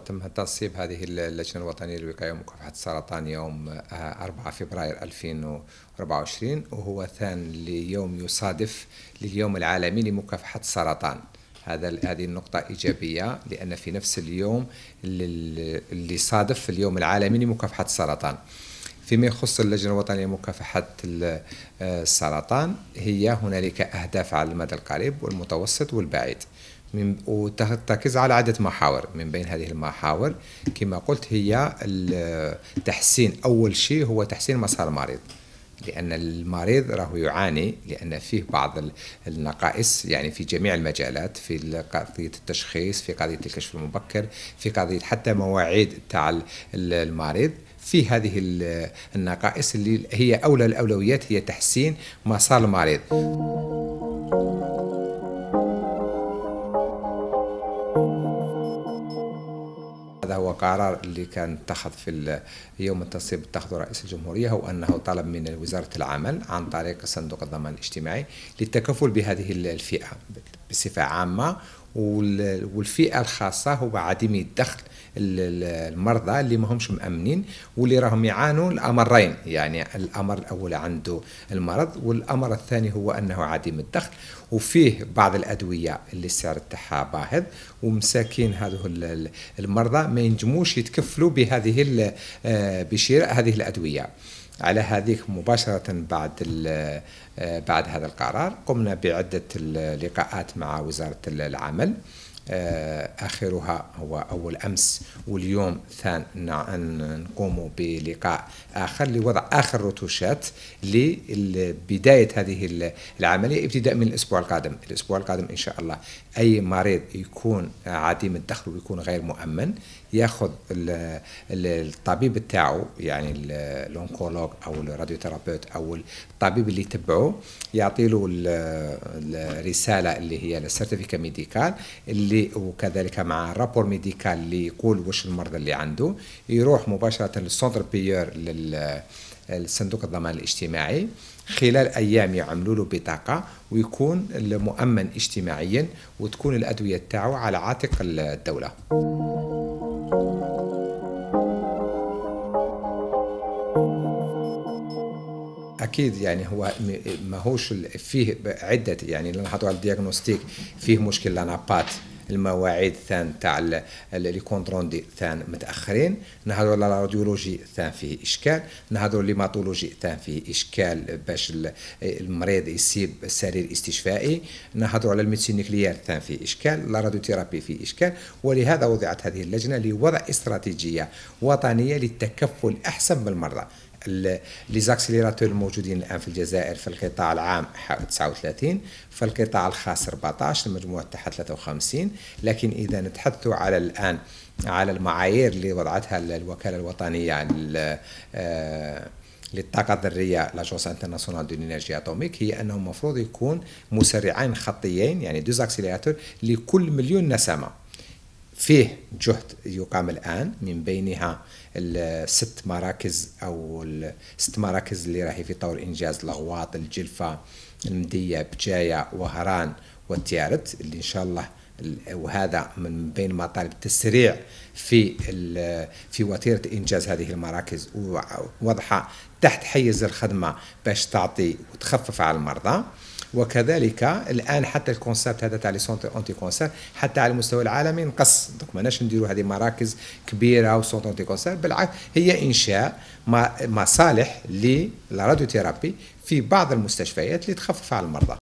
وتم تنصيب هذه اللجنة الوطنية للوقاية ومكافحة السرطان يوم 4 آه، فبراير 2024 وهو ثان ليوم يصادف لليوم العالمي لمكافحة السرطان هذا هذه النقطة إيجابية لأن في نفس اليوم اللي صادف اليوم العالمي لمكافحة السرطان فيما يخص اللجنة الوطنية لمكافحة آه، السرطان هي هنالك أهداف على المدى القريب والمتوسط والبعيد من وتركز على عدة محاور من بين هذه المحاور كما قلت هي التحسين أول شيء هو تحسين مسار المريض لأن المريض راه يعاني لأن فيه بعض النقائص يعني في جميع المجالات في قضية التشخيص في قضية الكشف المبكر في قضية حتى مواعيد تاع المريض في هذه النقائص اللي هي أولى الأولويات هي تحسين مسار المريض القرار اللي كان اتخذ في يوم التنصيب اتخذه رئيس الجمهورية هو أنه طلب من وزارة العمل عن طريق صندوق الضمان الاجتماعي للتكفل بهذه الفئة بصفة عامة والفئه الخاصه هو عديمي الدخل المرضى اللي ما همش مأمنين واللي راهم يعانوا الأمرين يعني الأمر الأول عنده المرض والأمر الثاني هو أنه عديم الدخل وفيه بعض الأدوية اللي السعر تاعها باهظ ومساكين هذه المرضى ما ينجموش يتكفلوا بهذه آه، بشراء هذه الأدوية على هذيك مباشرة بعد آه، بعد هذا القرار قمنا بعدة لقاءات مع وزارة العمل آه، آخرها هو أول أمس واليوم ثان نقوم بلقاء آخر لوضع آخر رتوشات لبداية هذه العملية ابتداء من الأسبوع القادم الأسبوع القادم إن شاء الله أي مريض يكون عديم الدخل ويكون غير مؤمن ياخذ الطبيب تاعو يعني الانكولوج او الراديوثيرابيوت او الطبيب اللي يتبعه يعطي له الرساله اللي هي السيرتيفيكا ميديكال اللي وكذلك مع رابور ميديكال اللي يقول واش المرضى اللي عنده يروح مباشره للسونتر بيور للصندوق الضمان الاجتماعي خلال ايام يعملوا له بطاقه ويكون مؤمن اجتماعيا وتكون الادويه تاعو على عاتق الدوله اكيد يعني هو ماهوش فيه عده يعني نحطوا على الدياغنوستيك فيه مشكل لانابات المواعيد ثان تاع لي دي ثان متاخرين نهضروا على الراديولوجي ثان فيه اشكال نهضروا ليماتولوجي ثان فيه اشكال باش المريض يسيب سرير استشفائي نهضروا على الميديسين نيكليير ثان فيه اشكال لا راديوثيرابي فيه اشكال ولهذا وضعت هذه اللجنه لوضع استراتيجيه وطنيه للتكفل احسن بالمرضى ليزاكسيليراتور الموجودين الان في الجزائر في القطاع العام 39 في القطاع الخاص 14 المجموع تاعها 53 لكن اذا نتحدثوا على الان على المعايير اللي وضعتها الوكاله الوطنيه آه، للطاقه الذريه لاجونس انترناسيونال دو انرجي اتوميك هي انه المفروض يكون مسرعين خطيين يعني دوز اكسيليراتور لكل مليون نسمه فيه جهد يقام الآن من بينها الست مراكز أو الست مراكز اللي راهي في طور إنجاز لغواط الجلفة المدية بجاية وهران وتيارت اللي إن شاء الله وهذا من بين مطالب التسريع في في وتيره انجاز هذه المراكز ووضعها تحت حيز الخدمه باش تعطي وتخفف على المرضى وكذلك الان حتى الكونسيبت هذا تاع لي سونتر اونتي كونسير حتى على المستوى العالمي نقص دونك ماناش نديروا هذه مراكز كبيره وسونتر اونتي كونسير بالعكس هي انشاء مصالح للراديوثيرابي في بعض المستشفيات لتخفف على المرضى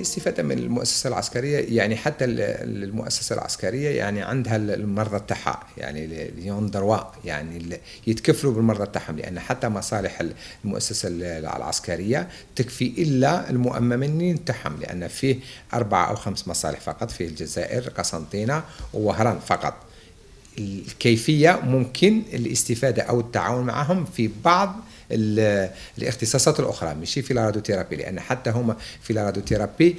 استفادة من المؤسسة العسكرية يعني حتى المؤسسة العسكرية يعني عندها المرضى تاعها يعني ليون دروا يعني يتكفلوا بالمرضى تاعهم لان حتى مصالح المؤسسه العسكريه تكفي الا المؤممين تاعهم لان فيه اربع او خمس مصالح فقط فيه الجزائر قسنطينه ووهران فقط الكيفيه ممكن الاستفاده او التعاون معهم في بعض الاختصاصات الاخرى ماشي في الراديوثيرابي لان حتى هما في الراديوثيرابي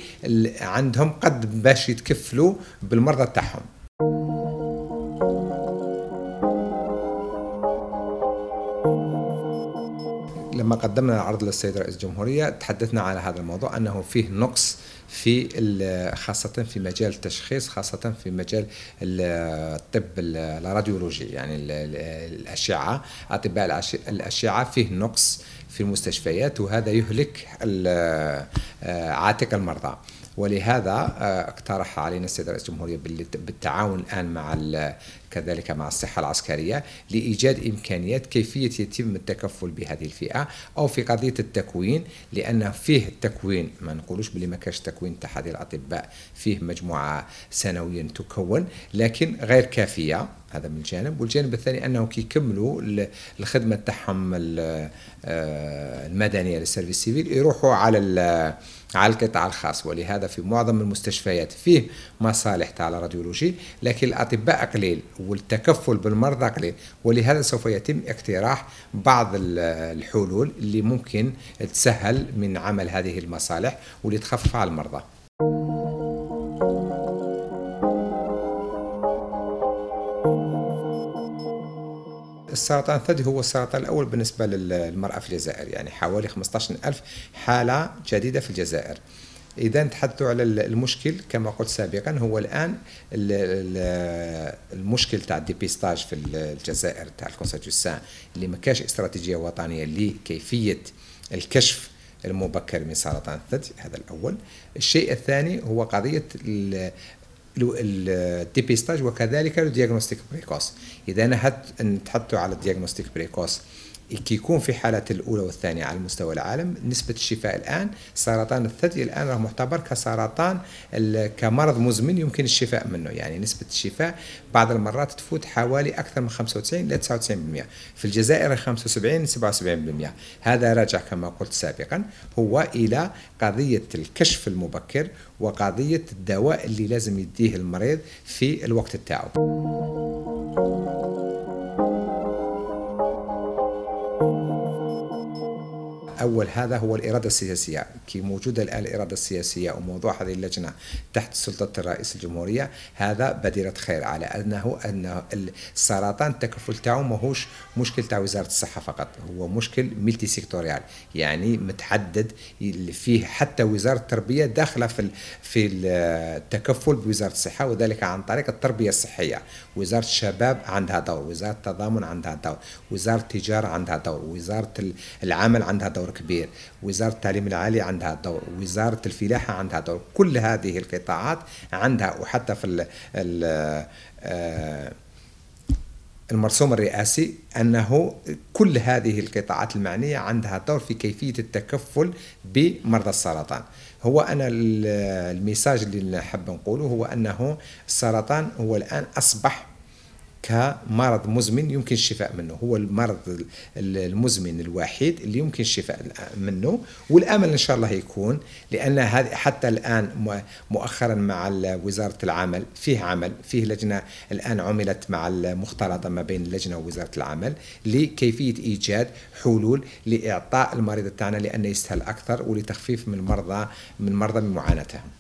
عندهم قد باش يتكفلوا بالمرضى تاعهم لما قدمنا العرض للسيد رئيس الجمهورية تحدثنا على هذا الموضوع أنه فيه نقص في خاصة في مجال التشخيص خاصة في مجال الطب الراديولوجي يعني الأشعة أطباء الأشعة فيه نقص في المستشفيات وهذا يهلك آه، عاتق المرضى ولهذا آه، اقترح علينا السيد رئيس الجمهورية بالتعاون الآن مع كذلك مع الصحة العسكرية لإيجاد إمكانيات كيفية يتم التكفل بهذه الفئة أو في قضية التكوين لأن فيه التكوين ما نقولوش بلي ما كاش تكوين تحضير الأطباء فيه مجموعة سنويا تكون لكن غير كافية هذا من جانب والجانب الثاني انه كيكملوا الخدمه تاعهم آه، المدنيه للسيرفيس سيفيل يروحوا على على القطاع الخاص ولهذا في معظم المستشفيات فيه مصالح تاع الراديولوجي لكن الاطباء قليل والتكفل بالمرضى قليل ولهذا سوف يتم اقتراح بعض الحلول اللي ممكن تسهل من عمل هذه المصالح ولتخفف على المرضى السرطان الثدي هو السرطان الأول بالنسبة للمرأة في الجزائر يعني حوالي 15 ألف حالة جديدة في الجزائر إذا تحدثوا على المشكل كما قلت سابقا هو الآن المشكل تاع الديبيستاج في الجزائر تاع الكونستيتيوسان اللي ما كاش استراتيجية وطنية لكيفية الكشف المبكر من سرطان الثدي هذا الأول الشيء الثاني هو قضية الديبيستاج وكذلك الدياجنوستيك بريكوس اذا نحط نحطوا على الدياجنوستيك بريكوس كي يكون في حالات الاولى والثانيه على مستوى العالم نسبه الشفاء الان سرطان الثدي الان راه معتبر كسرطان كمرض مزمن يمكن الشفاء منه يعني نسبه الشفاء بعض المرات تفوت حوالي اكثر من 95 الى 99% في الجزائر 75 77% هذا راجع كما قلت سابقا هو الى قضيه الكشف المبكر وقضيه الدواء اللي لازم يديه المريض في الوقت تاعو أول هذا هو الإرادة السياسية كي موجودة الآن الإرادة السياسية وموضوع هذه اللجنة تحت سلطة الرئيس الجمهورية هذا بديرة خير على أنه أن السرطان التكفل تاعو ماهوش مشكل تاع وزارة الصحة فقط هو مشكل ملتي سيكتوريال يعني متحدد فيه حتى وزارة التربية داخلة في في التكفل بوزارة الصحة وذلك عن طريق التربية الصحية وزارة الشباب عندها دور وزارة التضامن عندها دور وزارة التجارة عندها دور وزارة العمل عندها دور دور كبير وزارة التعليم العالي عندها دور وزارة الفلاحة عندها دور كل هذه القطاعات عندها وحتى في آه، المرسوم الرئاسي انه كل هذه القطاعات المعنيه عندها دور في كيفيه التكفل بمرضى السرطان. هو انا الميساج اللي نحب نقوله هو انه السرطان هو الان اصبح كمرض مزمن يمكن الشفاء منه هو المرض المزمن الوحيد اللي يمكن الشفاء منه والامل ان شاء الله يكون لان حتى الان مؤخرا مع وزاره العمل فيه عمل فيه لجنه الان عملت مع المختلطه ما بين اللجنه ووزاره العمل لكيفيه ايجاد حلول لاعطاء المريض تاعنا لانه يسهل اكثر ولتخفيف من المرضى من مرضى من معاناتهم